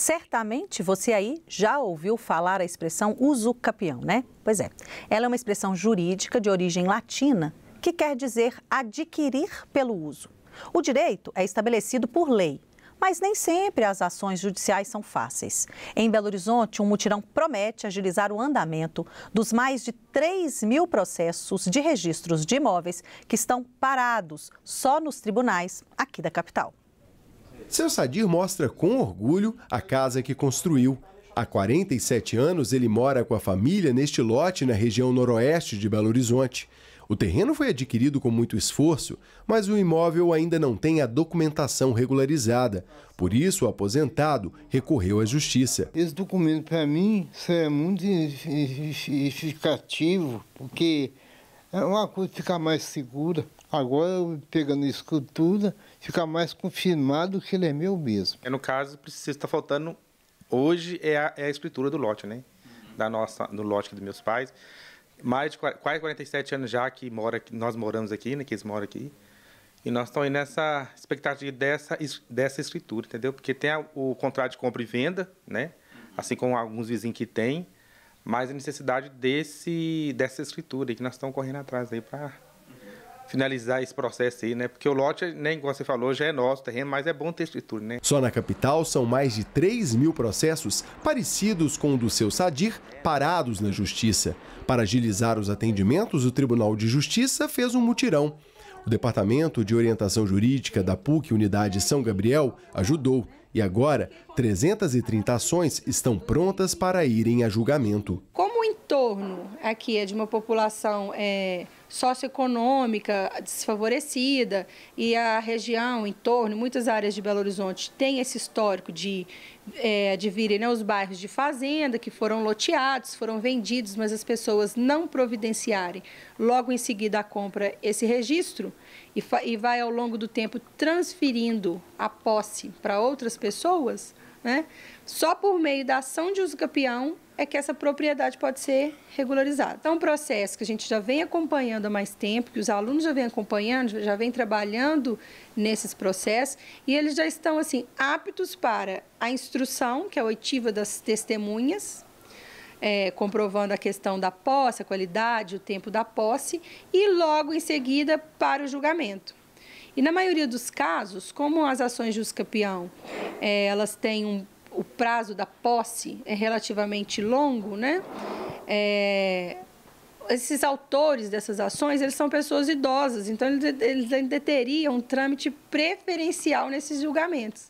Certamente você aí já ouviu falar a expressão usucapião, né? Pois é. Ela é uma expressão jurídica de origem latina que quer dizer adquirir pelo uso. O direito é estabelecido por lei, mas nem sempre as ações judiciais são fáceis. Em Belo Horizonte, um mutirão promete agilizar o andamento dos mais de 3 mil processos de registros de imóveis que estão parados só nos tribunais aqui da capital. Seu Sadir mostra com orgulho a casa que construiu. Há 47 anos ele mora com a família neste lote na região noroeste de Belo Horizonte. O terreno foi adquirido com muito esforço, mas o imóvel ainda não tem a documentação regularizada. Por isso, o aposentado recorreu à justiça. Esse documento, para mim, é muito significativo, porque é uma coisa ficar mais segura. Agora, pegando isso tudo, fica mais confirmado que ele é meu mesmo. É, no caso, precisa estar faltando. Hoje é a, é a escritura do lote, né? Da nossa, do lote dos meus pais. Mais de quase 47 anos já que mora, nós moramos aqui, né? Que eles moram aqui. E nós estamos nessa expectativa dessa, dessa escritura, entendeu? Porque tem a, o contrato de compra e venda, né? Assim como alguns vizinhos que têm, mas a necessidade desse, dessa escritura que nós estamos correndo atrás aí para finalizar esse processo aí, né? Porque o lote, né, como você falou, já é nosso terreno, mas é bom ter escritura, né? Só na capital são mais de 3 mil processos parecidos com o do seu Sadir, parados na justiça. Para agilizar os atendimentos, o Tribunal de Justiça fez um mutirão. O Departamento de Orientação Jurídica da PUC Unidade São Gabriel ajudou e agora 330 ações estão prontas para irem a julgamento. Como entorno aqui é de uma população é, socioeconômica desfavorecida e a região em torno, muitas áreas de Belo Horizonte tem esse histórico de, é, de virem né, os bairros de fazenda que foram loteados, foram vendidos, mas as pessoas não providenciarem logo em seguida a compra esse registro e, e vai ao longo do tempo transferindo a posse para outras pessoas, né? Só por meio da ação de uso campeão é que essa propriedade pode ser regularizada. Então, é um processo que a gente já vem acompanhando há mais tempo, que os alunos já vêm acompanhando, já vem trabalhando nesses processos, e eles já estão, assim, aptos para a instrução, que é a oitiva das testemunhas, é, comprovando a questão da posse, a qualidade, o tempo da posse, e logo em seguida para o julgamento. E na maioria dos casos, como as ações de campeão, é, elas têm um, o prazo da posse é relativamente longo, né? É, esses autores dessas ações, eles são pessoas idosas, então eles, ainda teriam um trâmite preferencial nesses julgamentos.